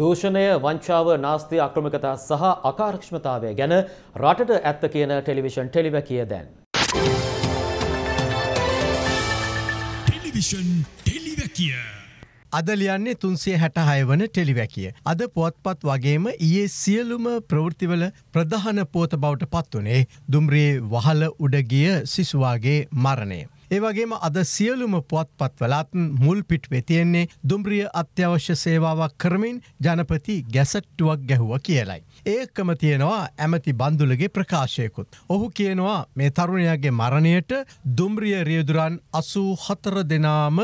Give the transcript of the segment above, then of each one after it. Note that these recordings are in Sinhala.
දූෂණය වංචාව නාස්ති අක්‍රමිකතා සහ අකාරක්ෂමතාවය ගැන රටට ඇත්ත කියන ටෙලිවිෂන් ටෙලිවැකිය දැන්. ටෙලිවිෂන් ටෙලිවැකිය. අද ලියන්නේ තුන්සේ හැට හයවන ටෙලිවැකිය. අද පුවත්පත් වගේම ඊයේ සියලුම ප්‍රවෘතිවල ප්‍රධාන පෝත බවට පත්වනේ දුම්රියේ වහල උඩගිය සිසුවාගේ මරණය. ඒවගේම අද සියලුම පුවත්පත් වලාත්න් මුල් පිට් වෙතියෙන්නේ දුම්රිය අත්‍යවශ්‍ය සේවාවක් කරමින් ජනපති ගැසට්ටුවක් ගැහුව කියලයි. ඒකම තියෙනවා ඇමති බන්දුලගේ ප්‍රකාශයකුත්. ඔහු කියනවා මේ තරුණයාගේ මරණයට දුම්රිය රියදුරන් අසූ හතර දෙනාම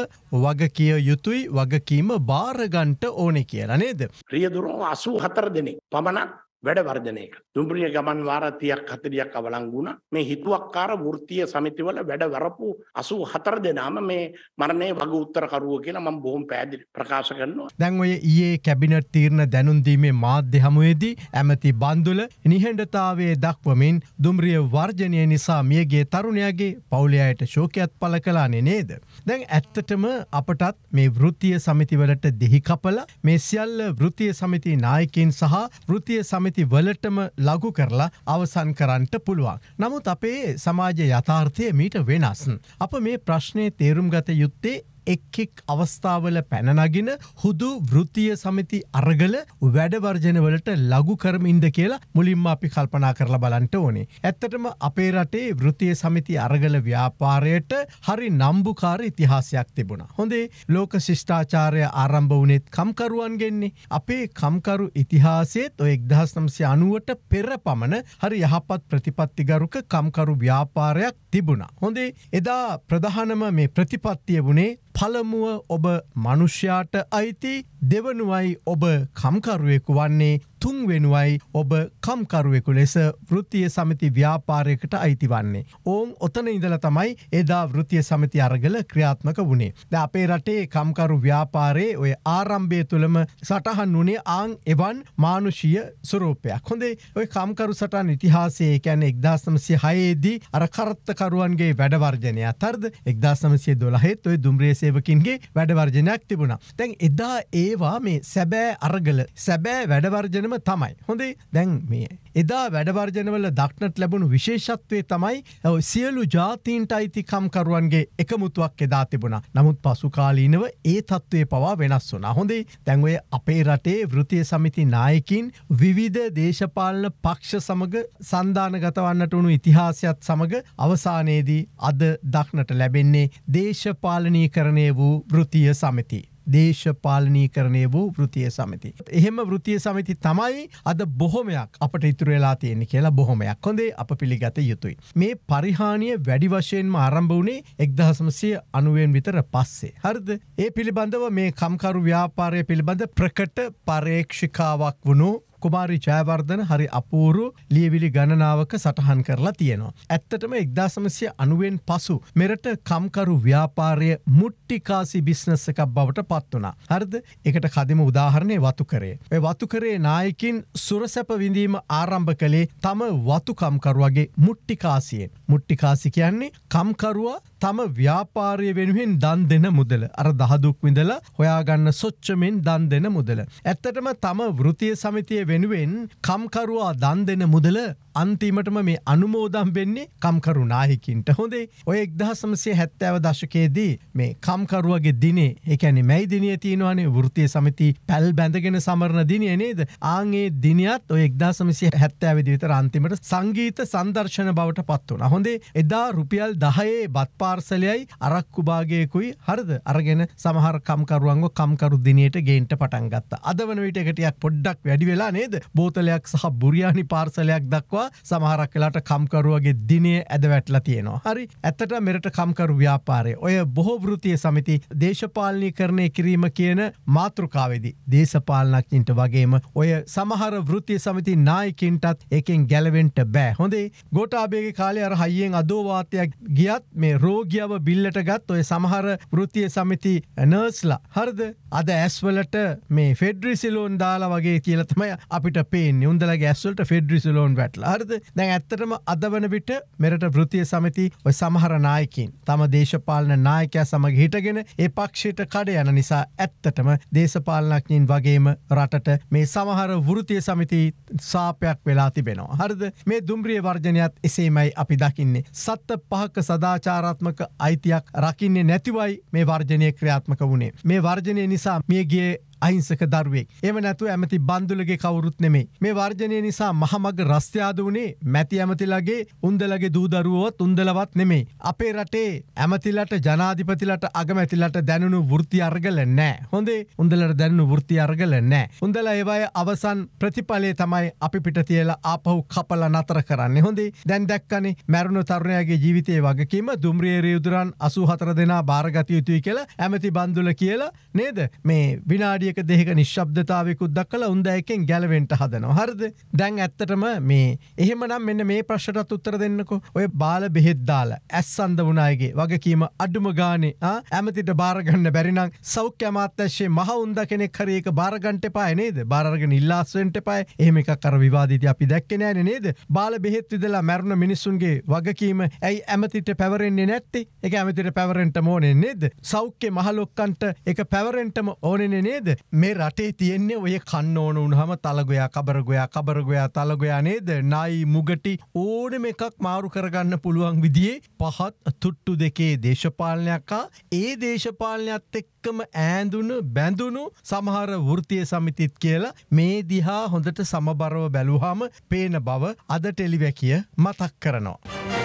වග කිය යුතුයි වගකීම භාරගන්ට ඕනෙ කියලා නේද. රියදුරුම් අසූ හතර දෙනෙ පමණක් වැඩ වර්ධනයක. දුම්රිය ගමන් වාර 30ක් 40ක් අවලංගු වුණා. මේ හිතුවක්කාර වෘත්තීය සමිතිවල වැඩ වරපු 84 දෙනාම මේ මරණයේ වග උත්තර කරුවෝ කියලා මම බොහොම පැහැදිලි ප්‍රකාශ කරනවා. දැන් ඔය ඊයේ කැබිනට් තීරණ දැනුම් දීමේ මාධ්‍ය හමුවේදී ඇමති බන්දුල නිහඬතාවයේ දක්වමින් දුම්රිය වර්ජනය නිසා මියගේ තරුණයාගේ පවුලේ අයට ශෝකයක් පළ කළානේ නේද? දැන් ඇත්තටම අපටත් මේ වෘත්තීය සමිතිවලට දෙහි කපලා මේ සියල්ල වෘත්තීය සමිති නායකයින් සහ වෘත්තීය සමිති නීතිසමිති වලටම ලගු කරලා අවසන් කරන්නට පුළුවන්. නමුත් අපේ සමාජ යථාර්ථය මීට වෙනස්න්. අප මේ ප්‍රශ්නය තේරුම් ගත යුත්තේ එක් එක් අවස්ථාවල පැනනගින හුදු වෘතිය සමිති අරගල වැඩවර්ජනවලට ලගු කරමින්ද කියලා මුලින්ම අපි කල්පනා කරලා බලන්ට ඕනේ. ඇත්තටම අපේ රටේ වෘතිය සමිති අරගල ව්‍යාපාරයට හරි නම්බුකාර ඉතිහාසයක් තිබුණා. හොඳේ ලෝක ශිෂ්ඨාචාරය ආරම්භ වනෙත් කම්කරුවන්ගෙන්නේ. අපේ කම්කරු ඉතිහාසේත් ඔය එක්දහස් නම්සය අනුවට පෙර පමණ හරි යහපත් ප්‍රතිපත්තිගරුක කම්කරු ව්‍යාපාරයක් තිබුණා. හොඳේ එදා ප්‍රධානම මේ ප්‍රතිපත්තිය වුණේ පළමුුව ඔබ මනුෂ්‍යයාට අයිති දෙවනුවයි ඔබ කම්කරුවෙකු වන්නේ තුන් වෙනුවයි ඔබ කම්කරුවෙකු ලෙස වෘතිය සමති ව්‍යාපාරයකට අයිතිවන්නේ. ඕන් ඔතන ඉඳල තමයි එදා වෘතිය සමති අරගල ක්‍රියාත්මක වුණේ. ද අපේ රටේ කම්කරු ව්‍යාපාරයේ ඔය ආරම්භය තුළම සටහන් වනේ ආං එවන් මානුෂීය සුරෝපයක් හොඳේ ඔය කම්කරු සටන් ඉතිහාසේ කැන එක්දාසමසි හයේදී අර කරත්තකරුවන්ගේ වැඩවර්ජනය අතර්ද එක්දාසමසය දොළහෙත් ඔය දුම්්‍රිය සේවකින්ගේ වැඩවර්ජනයක් තිබුණා. තැන් එදා ඒවා මේ සැබෑ අරගල සැබෑ වැඩවර්ජන කාරණම තමයි. හොඳේ දැන් මේ. එදා වැඩවර්ජනවල දක්නට ලැබුණු විශේෂත්වය තමයි ඇව සියලු ජාතීන්ට අයිතිකම්කරුවන්ගේ එකමුතුවක් එදා තිබුණා නමුත් පසුකාලීනව ඒ තත්ත්වය පවා වෙනස් වුනා. හොඳේ දැන්වය අපේ රටේ වෘතිය සමිති නායකින් විවිධ දේශපාලන පක්ෂ සමග සන්ධානගතවන්නට වුණු ඉතිහාසයත් සමඟ අවසානයේදී අද දක්නට ලැබෙන්නේ දේශපාලනී කරණය වූ වෘතිය සමිති. දේශපාලනීකරණය වූ වෘතිය සමති. එහෙම වෘතිය සමති තමයි අද බොහොමයක් අපට ඉතුර වෙලා තියෙන කියලා බොහොමයක් හොඳේ අප පිළිගත යුතුයි. මේ පරිහානිය වැඩි වශයෙන්ම ආරම්භ වුණේ එක්දහසමසය අනුවෙන් විතර පස්සේ. හරිද ඒ පිළිබඳව මේ කම්කරු ව්‍යාපාරය පිළිබඳ ප්‍රකට පරේක්ෂිකාවක් වුණු කුමාරි ජයවර්ධන හරි අපූරු ලියවිලි ගණනාවක සටහන් කරලා තියෙනවා. ඇත්තටම එක්දාසමසය අනුවෙන් පසු මෙරට කම්කරු ව්‍යාපාරය මුට්ටිකාසි බිස්නස් එකක් බවට පත් වනා. හරද එකට කදිම උදාහරණය වතු කරේ. වතුකරේ නායකින් සුරසැප විඳීම ආරම්භ කළේ තම වතුකම්කරුවගේ මුට්ටිකාසියෙන්. මුට්ටිකාසි කියන්නේ කම්කරුවා තම ව්‍යාපාරය වෙනුවෙන් දන් දෙන මුදල අර දහදුක් විඳලා හොයාගන්න සොච්චමෙන් දන් දෙන මුදල. ඇත්තටම තම වෘතිය සමිතිය වෙනුවෙන් කම්කරුවා දන් දෙන මුදල අන්තිමටම මේ අනුමෝදම් වෙන්නේ කම්කරු නාහිකින්ට හොඳේ ඔය එක්දහ සමසය හැත්තෑව දශකයේදී මේ කම්කරුවගේ දිනේ එකැනි මැයි දිනිය තියෙනවානේ වෘතිය සමති පැල් බැඳගෙන සමරණ දිනිය නේද ආගේ දිනියත් ඔය එක්දා සමසය හැත්තෑවිදි විතර අන්තිමට සංගීත සංදර්ශන බවට පත්වන හොඳේ එදා රුපියල් දහයේ බත් පාර්සලයයි අරක්කුභාගයකුයි හරද අරගෙන සමහර කම්කරුවන්ග කම්කරු දිනයට ගේන්ට පටන්ගත්ත අද වන විට එකටයක් පොඩ්ඩක් වැඩි වෙලා නේද බෝතලයක් සහ බුරියානි පාර්සලයක් දක්වා නිසා සමහරක් වෙලාට කම්කරුවගේ දිනේ ඇද වැටලා තියෙනවා. හරි ඇත්තට මෙරට කම්කරු ව්‍යාපාරය ඔය බොහෝ වෘතිය සමිති දේශපාලනීකරණය කිරීම කියන මාතෘකාවේදී දේශපාලනඥයින්ට වගේම ඔය සමහර වෘතිය සමිති නායකින්ටත් එකෙන් ගැලවෙන්ට බෑ හොඳේ ගෝටාබේගේ කාලය අර හයියෙන් අදෝවාතයක් ගියත් මේ රෝගියාව බිල්ලට ගත් ඔය සමහර වෘතිය සමිති නර්ස්ලා හරද අද ඇස්වලට මේ ෆෙඩ්‍රිසිලෝන් දාලා වගේ කියලතමයි අපිට පේ නිුන්දල ගැස්වලට ෆෙඩ්‍රිසිලෝන් වැටල හරිද දැන් ඇත්තටම අද වන විට මෙරට වෘතිය සමති ඔය සමහර නායකින් තම දේශපාලන නායකයා සමග හිටගෙන ඒ පක්ෂයට කඩ යන නිසා ඇත්තටම දේශපාලනඥින් වගේම රටට මේ සමහර වෘතිය සමිති සාපයක් වෙලා තිබෙනවා හරිද මේ දුම්රිය වර්ජනයත් එසේමයි අපි දකින්නේ සත්ත පහක සදාචාරාත්මක අයිතියක් රකින්නේ නැතිවයි මේ වර්ජනය ක්‍රියාත්මක වුණේ මේ වර්ජනය නිසා මියගේ අහිංසක දරුවෙක්. එම නැතුව ඇමති බන්දුලගේ කවුරුත් නෙමේ. මේ වර්ජනය නිසා මහමග රස්්‍යයාද වනේ මැති ඇමතිලගේ උන්දලගේ දූදරුවොත් උන්දලවත් නෙමේ. අපේ රටේ ඇමතිලට ජනාධිපතිලට අගමැතිලට දැනුණු ෘති අර්ගල නෑ. හොඳේ උන්දලට දැනු ෘති අර්ගල නෑ. උන්දල ඒවය අවසන් ප්‍රතිඵලේ තමයි අපි පිට තියලා ආපහු කපල නතර කරන්න හොඳේ දැන් දැක්කනේ මැරුණු තරුණයාගේ ජීවිතය වගකීම දුම්රිය රයුදුරන් අසු හතර දෙනා භාරගත යුතුයි කියලා ඇමති බන්දුල කියලා නේද මේ විනාඩිය සමාධියක දෙක නිශ්බ්ධතාවයකුත් දක්කල උන්ද එකෙන් ගැලවෙන්ට හදනවා හරද දැන් ඇත්තටම මේ එහෙමනම් මෙන්න මේ ප්‍රශ්ටත් උත්තර දෙන්නකො ඔය බාල බෙහෙද්දාල ඇස් අන්ද වුණනායගේ වගකීම අඩුම ගානේ ඇමතිට භාරගන්න බැරිනම් සෞඛ්‍ය අමාත්‍යශයේ මහවුන්ද කෙනෙක් හරඒක භාරගන්ට පායනේද භාරග නිල්ලාස්සෙන්ට පයි එහෙම එකක් කර විවාදීති අපි දැක්කෙනෑන නේද බාල බෙහෙත් විදලා මැරුණ මිනිසුන්ගේ වගකීම ඇයි ඇමතිට පැවරෙන්නේ නැත්ති එක ඇමතිට පැවරෙන්ට මෝනේ නේද සෞඛ්‍ය මහලොක්කන්ට එක පැවරෙන්ටම ඕනෙන නේද මේ රටේ තියෙන්නේ ඔය කන්න ඕන උන්හම තලගොයා කබරගොයා කබරගොයා තලගොයා නේද නයි මුගටි ඕනම එකක් මාරු කරගන්න පුළුවන් විදිේ පහත් තුට්ටු දෙකේ දේශපාලනයක්කා ඒ දේශපාලනයක්ත් එක් එක්කම ඇඳුණු බැඳුණු සමහර වෘතිය සමිතිත් කියලා මේ දිහා හොඳට සමබරව බැලුහම පේන බව අද ටෙලිවැකිය මතක් කරනවා.